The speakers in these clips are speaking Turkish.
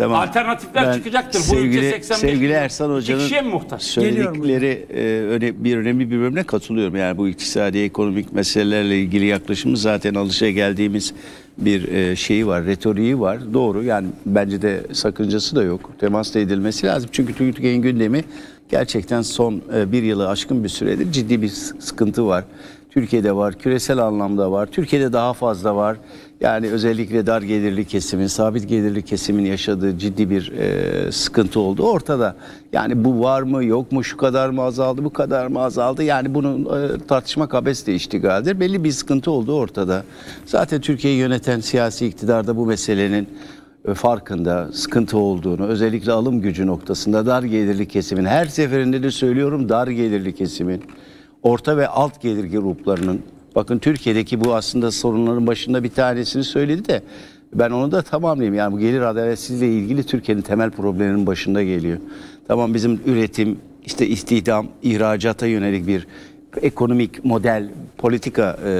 Tamam. Alternatifler ben çıkacaktır. Sevgili, Bu ülke 85 sevgili Ersan Hoca'nın söyledikleri e, bir önemli bir bölümüne katılıyorum. Yani bu iktisadi ekonomik meselelerle ilgili yaklaşımı zaten alışa geldiğimiz bir e, şeyi var, retoriği var. Doğru yani bence de sakıncası da yok. Temas da edilmesi lazım. Çünkü Türkiye'nin gündemi gerçekten son e, bir yılı aşkın bir süredir ciddi bir sıkıntı var. Türkiye'de var, küresel anlamda var. Türkiye'de daha fazla var. Yani özellikle dar gelirli kesimin, sabit gelirli kesimin yaşadığı ciddi bir e, sıkıntı oldu. Ortada yani bu var mı yok mu şu kadar mı azaldı bu kadar mı azaldı yani bunun e, kabes abesle iştigaldir. Belli bir sıkıntı oldu ortada. Zaten Türkiye'yi yöneten siyasi iktidar da bu meselenin e, farkında sıkıntı olduğunu özellikle alım gücü noktasında dar gelirli kesimin her seferinde de söylüyorum dar gelirli kesimin orta ve alt gelir gruplarının bakın Türkiye'deki bu aslında sorunların başında bir tanesini söyledi de ben onu da tamamlayayım. Yani bu gelir adaletsizliğiyle ilgili Türkiye'nin temel probleminin başında geliyor. Tamam bizim üretim, işte istihdam, ihracata yönelik bir ekonomik model, politika e,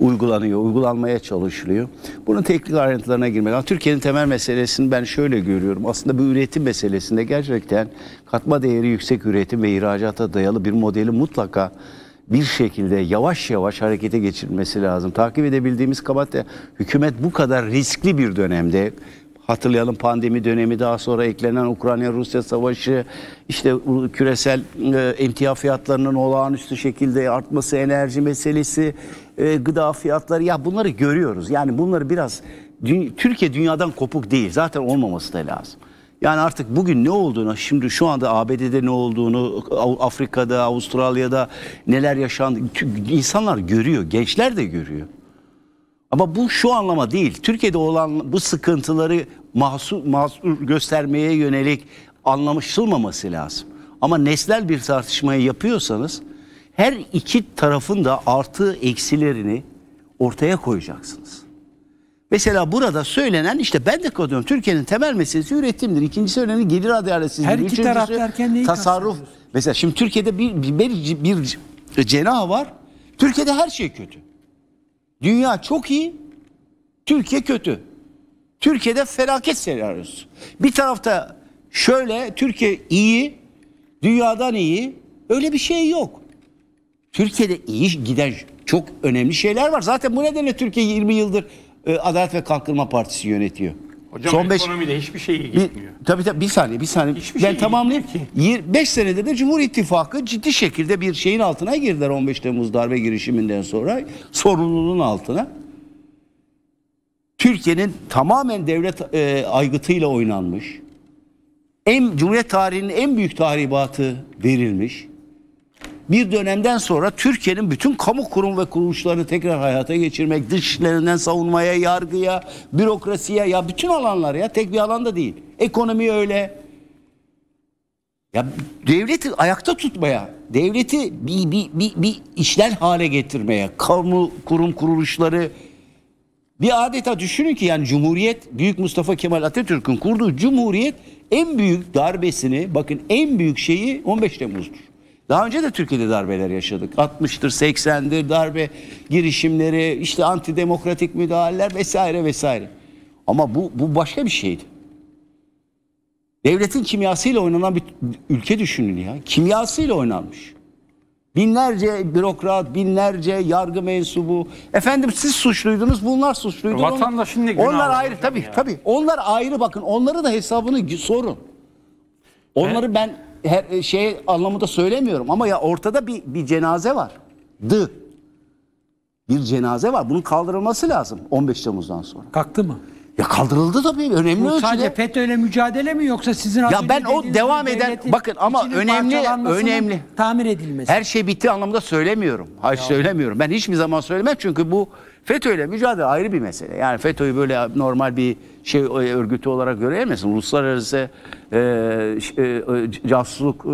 uygulanıyor, uygulanmaya çalışılıyor. Bunun teknik ayrıntılarına girmek. Ama Türkiye'nin temel meselesini ben şöyle görüyorum. Aslında bu üretim meselesinde gerçekten katma değeri yüksek üretim ve ihracata dayalı bir modeli mutlaka bir şekilde yavaş yavaş harekete geçirmesi lazım. Takip edebildiğimiz kabahat hükümet bu kadar riskli bir dönemde Hatırlayalım pandemi dönemi daha sonra eklenen Ukrayna-Rusya savaşı, işte küresel e, emtia fiyatlarının olağanüstü şekilde artması, enerji meselesi, e, gıda fiyatları ya bunları görüyoruz. Yani bunları biraz Türkiye dünyadan kopuk değil zaten olmaması da lazım. Yani artık bugün ne olduğunu, şimdi şu anda ABD'de ne olduğunu, Afrika'da, Avustralya'da neler yaşandı, insanlar görüyor, gençler de görüyor. Ama bu şu anlama değil. Türkiye'de olan bu sıkıntıları mahsur, mahsur göstermeye yönelik anlamışılmaması lazım. Ama nesnel bir tartışmayı yapıyorsanız her iki tarafın da artı eksilerini ortaya koyacaksınız. Mesela burada söylenen işte ben de kadıyorum Türkiye'nin temel meselesi üretimdir. İkincisi önemli gelir adaletsizliği. Her iki taraf derken neyi Tasarruf. Mesela şimdi Türkiye'de bir, bir, bir, bir cenah var. Türkiye'de her şey kötü. Dünya çok iyi, Türkiye kötü. Türkiye'de felaket senaryosu. Bir tarafta şöyle Türkiye iyi, dünyadan iyi. Öyle bir şey yok. Türkiye'de iyi giden çok önemli şeyler var. Zaten bu nedenle Türkiye 20 yıldır e, Adalet ve Kalkınma Partisi yönetiyor. Hocam Son beş, ekonomide hiçbir şey gitmiyor. Bir, tabii tabii bir saniye bir saniye. Hiçbir ben şey tamamlayayım. Ki. 5 senede de Cumhur İttifakı ciddi şekilde bir şeyin altına girdiler 15 Temmuz darbe girişiminden sonra. Sorumluluğun altına. Türkiye'nin tamamen devlet e, aygıtıyla oynanmış. En, Cumhuriyet tarihinin en büyük tahribatı verilmiş bir dönemden sonra Türkiye'nin bütün kamu kurum ve kuruluşlarını tekrar hayata geçirmek, dışlarından savunmaya, yargıya, bürokrasiye ya bütün alanlar ya tek bir alanda değil. Ekonomi öyle. Ya devleti ayakta tutmaya, devleti bir, bir, bir, bir işler hale getirmeye, kamu kurum kuruluşları bir adeta düşünün ki yani Cumhuriyet Büyük Mustafa Kemal Atatürk'ün kurduğu Cumhuriyet en büyük darbesini bakın en büyük şeyi 15 Temmuz'dur. Daha önce de Türkiye'de darbeler yaşadık. 60'tır, 80'dir darbe girişimleri, işte antidemokratik müdahaleler vesaire vesaire. Ama bu, bu başka bir şeydi. Devletin kimyasıyla oynanan bir ülke düşünün ya. Kimyasıyla oynanmış. Binlerce bürokrat, binlerce yargı mensubu. Efendim siz suçluydunuz, bunlar suçluydu. Vatandaşın ne günahı Onlar ayrı tabii ya. tabii. Onlar ayrı bakın. Onları da hesabını sorun. Onları ben her e, şey anlamında söylemiyorum ama ya ortada bir bir cenaze var. Dı. Bir cenaze var. Bunun kaldırılması lazım 15 Temmuz'dan sonra. Kalktı mı? Ya kaldırıldı tabii önemli Bu ölçüde. Sadece FETÖ'yle mücadele mi yoksa sizin az Ya ben o devam eden bakın ama önemli önemli. Tamir edilmesi. Her şey bitti anlamında söylemiyorum. Hayır ya. söylemiyorum. Ben hiçbir zaman söylemem çünkü bu FETÖ'yle mücadele ayrı bir mesele. Yani FETÖ'yü böyle normal bir şey e, örgütü olarak göremezsin. Uluslararası ee, e, e casusluk e, e,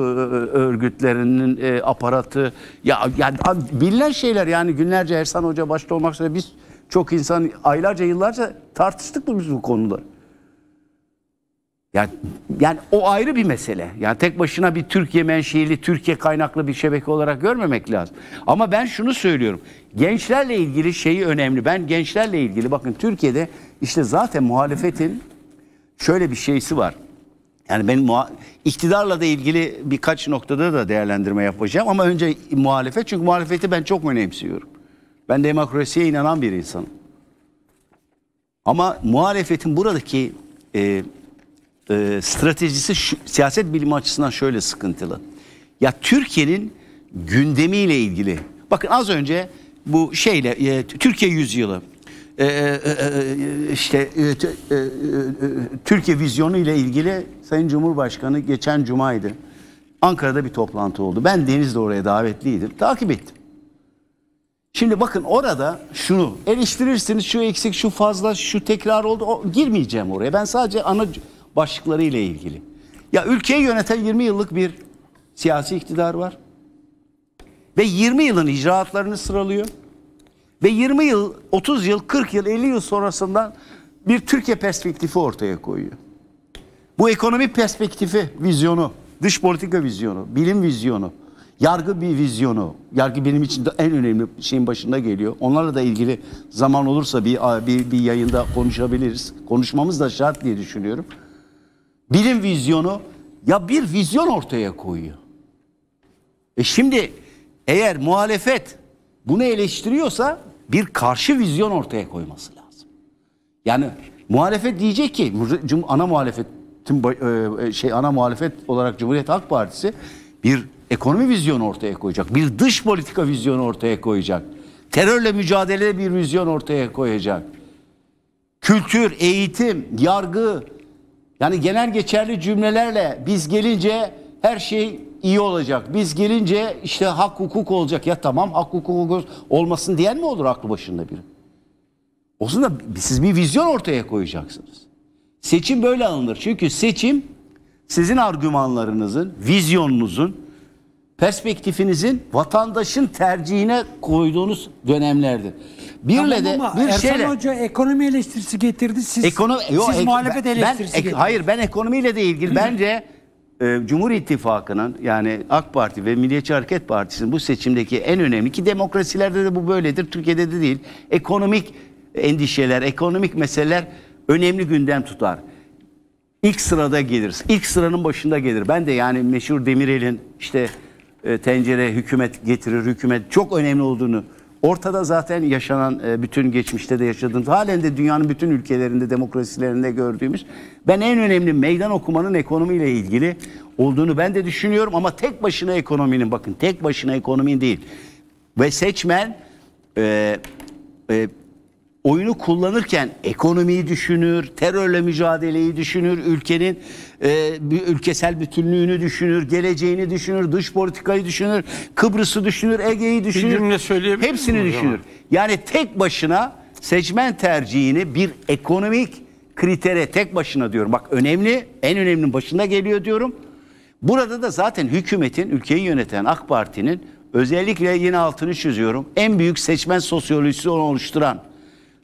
örgütlerinin e, aparatı ya yani bilinen şeyler yani günlerce Ersan Hoca başta olmak üzere biz çok insan aylarca yıllarca tartıştık mı biz bu konuları. Yani, yani o ayrı bir mesele. Yani tek başına bir Türkiye menşeli Türkiye kaynaklı bir şebeke olarak görmemek lazım. Ama ben şunu söylüyorum. Gençlerle ilgili şeyi önemli. Ben gençlerle ilgili bakın Türkiye'de işte zaten muhalefetin şöyle bir şeysi var. Yani ben iktidarla da ilgili birkaç noktada da değerlendirme yapacağım ama önce muhalefet çünkü muhalefeti ben çok önemsiyorum. Ben demokrasiye inanan bir insanım. Ama muhalefetin buradaki e, e, stratejisi şu, siyaset bilimi açısından şöyle sıkıntılı. Ya Türkiye'nin gündemiyle ilgili. Bakın az önce bu şeyle e, Türkiye yüzyılı ee, e, e, işte e, Türkiye vizyonu ile ilgili Sayın Cumhurbaşkanı geçen cumaydı. Ankara'da bir toplantı oldu. Ben Deniz de oraya davetliydim. Takip ettim. Şimdi bakın orada şunu eleştirirsiniz şu eksik şu fazla şu tekrar oldu o, girmeyeceğim oraya. Ben sadece ana başlıkları ile ilgili. Ya ülkeyi yöneten 20 yıllık bir siyasi iktidar var. Ve 20 yılın icraatlarını sıralıyor ve 20 yıl, 30 yıl, 40 yıl, 50 yıl sonrasından bir Türkiye perspektifi ortaya koyuyor. Bu ekonomi perspektifi, vizyonu, dış politika vizyonu, bilim vizyonu, yargı bir vizyonu. Yargı benim için de en önemli şeyin başında geliyor. Onlarla da ilgili zaman olursa bir, bir, bir yayında konuşabiliriz. Konuşmamız da şart diye düşünüyorum. Bilim vizyonu ya bir vizyon ortaya koyuyor. E şimdi eğer muhalefet bunu eleştiriyorsa bir karşı vizyon ortaya koyması lazım. Yani muhalefet diyecek ki ana muhalefet e, e, şey ana muhalefet olarak Cumhuriyet Halk Partisi bir ekonomi vizyonu ortaya koyacak. Bir dış politika vizyonu ortaya koyacak. Terörle mücadele bir vizyon ortaya koyacak. Kültür, eğitim, yargı yani genel geçerli cümlelerle biz gelince her şey iyi olacak. Biz gelince işte hak hukuk olacak. Ya tamam hak hukuk olmasın diyen mi olur aklı başında biri? Olsun da siz bir vizyon ortaya koyacaksınız. Seçim böyle alınır. Çünkü seçim sizin argümanlarınızın, vizyonunuzun, perspektifinizin vatandaşın tercihine koyduğunuz dönemlerdir. Birle tamam de ama bir Ersan şeyle, Hoca ekonomi eleştirisi getirdi. Siz ekonomi, yo, siz ek, muhalefet eleştirisi ben, ek, Hayır ben ekonomiyle de ilgili. Bence e, Cumhur İttifakı'nın yani AK Parti ve Milliyetçi Hareket Partisi'nin bu seçimdeki en önemli ki demokrasilerde de bu böyledir, Türkiye'de de değil. Ekonomik endişeler, ekonomik meseleler önemli gündem tutar. İlk sırada geliriz. İlk sıranın başında gelir. Ben de yani meşhur Demirel'in işte e, tencere hükümet getirir, hükümet çok önemli olduğunu Ortada zaten yaşanan e, bütün geçmişte de yaşadığımız, halen de dünyanın bütün ülkelerinde, demokrasilerinde gördüğümüz. Ben en önemli meydan okumanın ekonomiyle ilgili olduğunu ben de düşünüyorum ama tek başına ekonominin bakın tek başına ekonominin değil. Ve seçmen e, e, oyunu kullanırken ekonomiyi düşünür, terörle mücadeleyi düşünür, ülkenin e, ülkesel bütünlüğünü düşünür, geleceğini düşünür, dış politikayı düşünür, Kıbrıs'ı düşünür, Ege'yi düşünür. Bir Hepsini düşünür. Yani tek başına seçmen tercihini bir ekonomik kritere tek başına diyorum. Bak önemli, en önemlinin başında geliyor diyorum. Burada da zaten hükümetin, ülkeyi yöneten AK Parti'nin özellikle yine altını çiziyorum. En büyük seçmen sosyolojisi onu oluşturan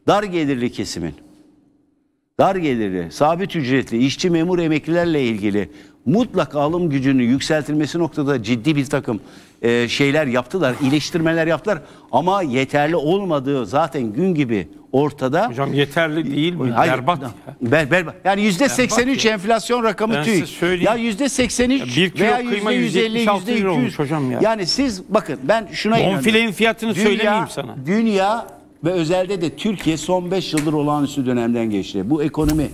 dar gelirli kesimin, dar gelirli, sabit ücretli, işçi, memur, emeklilerle ilgili mutlak alım gücünü yükseltilmesi noktada ciddi bir takım e, şeyler yaptılar, iyileştirmeler yaptılar ama yeterli olmadığı zaten gün gibi ortada. Hocam yeterli değil mi? Hayır, berbat. Ber, berbat. Yani yüzde 83 ya. enflasyon rakamı ben TÜİK. Ya yüzde 83 ya veya yüzde 150, yüzde 200. Olmuş hocam ya. Yani siz bakın ben şuna Bonfilenin inanıyorum. fiyatını dünya, söylemeyeyim sana. Dünya ve özelde de Türkiye son 5 yıldır olağanüstü dönemden geçti. Bu ekonomi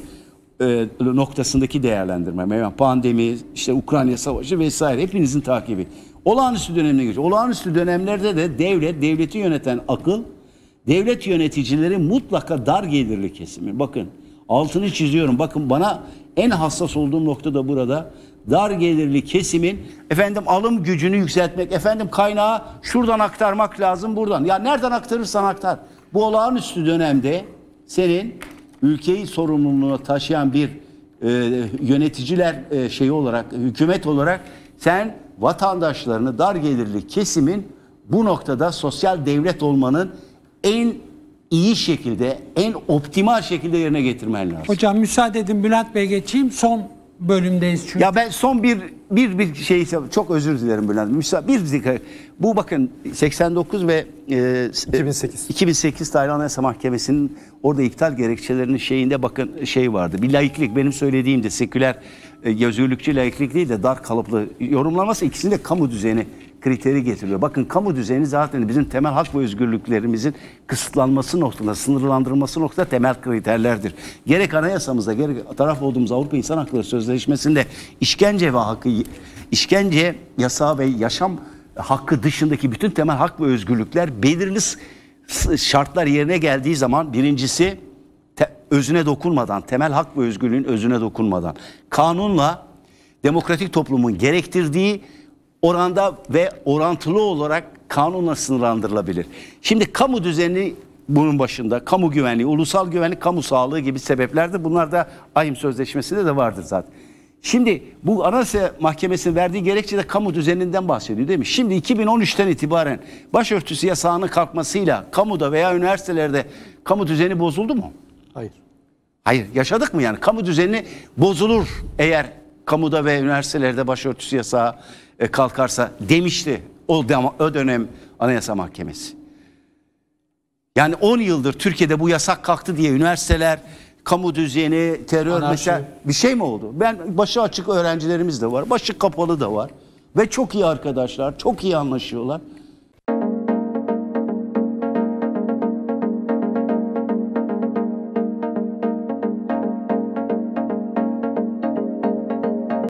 e, noktasındaki değerlendirme, pandemi, işte Ukrayna savaşı vesaire hepinizin takibi. Olağanüstü dönemine geçiyor. Olağanüstü dönemlerde de devlet, devleti yöneten akıl, devlet yöneticileri mutlaka dar gelirli kesimi. Bakın altını çiziyorum. Bakın bana en hassas olduğum nokta da burada. Dar gelirli kesimin efendim alım gücünü yükseltmek, efendim kaynağı şuradan aktarmak lazım buradan. Ya nereden aktarırsan aktar. Bu olağanüstü dönemde senin ülkeyi sorumluluğuna taşıyan bir e, yöneticiler e, şeyi olarak, hükümet olarak sen vatandaşlarını dar gelirli kesimin bu noktada sosyal devlet olmanın en iyi şekilde, en optimal şekilde yerine getirmen lazım. Hocam müsaade edin Bülent Bey geçeyim. Son bölümdeyiz çünkü. Ya ben son bir bir bir şey çok özür dilerim Bülent. Müsa bir zika. Bu bakın 89 ve e, 2008 2008 tarihli Anayasa Mahkemesi'nin orada iptal gerekçelerinin şeyinde bakın şey vardı. Bir laiklik benim söylediğim de seküler e, özgürlükçü laiklik değil de dar kalıplı yorumlaması ikisinde kamu düzeni kriteri getiriyor. Bakın kamu düzeni zaten bizim temel hak ve özgürlüklerimizin kısıtlanması noktada, sınırlandırılması noktada temel kriterlerdir. Gerek anayasamızda, gerek taraf olduğumuz Avrupa İnsan Hakları Sözleşmesi'nde işkence ve hakkı, işkence yasağı ve yaşam hakkı dışındaki bütün temel hak ve özgürlükler belirli şartlar yerine geldiği zaman birincisi te, özüne dokunmadan, temel hak ve özgürlüğün özüne dokunmadan kanunla demokratik toplumun gerektirdiği oranda ve orantılı olarak kanunla sınırlandırılabilir. Şimdi kamu düzeni bunun başında kamu güvenliği, ulusal güvenlik, kamu sağlığı gibi sebeplerde Bunlar da ayım sözleşmesinde de vardır zaten. Şimdi bu Anayasa Mahkemesi'nin verdiği gerekçe de kamu düzeninden bahsediyor değil mi? Şimdi 2013'ten itibaren başörtüsü yasağının kalkmasıyla kamuda veya üniversitelerde kamu düzeni bozuldu mu? Hayır. Hayır yaşadık mı yani? Kamu düzeni bozulur eğer kamuda ve üniversitelerde başörtüsü yasağı e, kalkarsa demişti o, dönem Anayasa Mahkemesi. Yani 10 yıldır Türkiye'de bu yasak kalktı diye üniversiteler, kamu düzeni, terör mesela bir şey mi oldu? Ben başı açık öğrencilerimiz de var, başı kapalı da var ve çok iyi arkadaşlar, çok iyi anlaşıyorlar.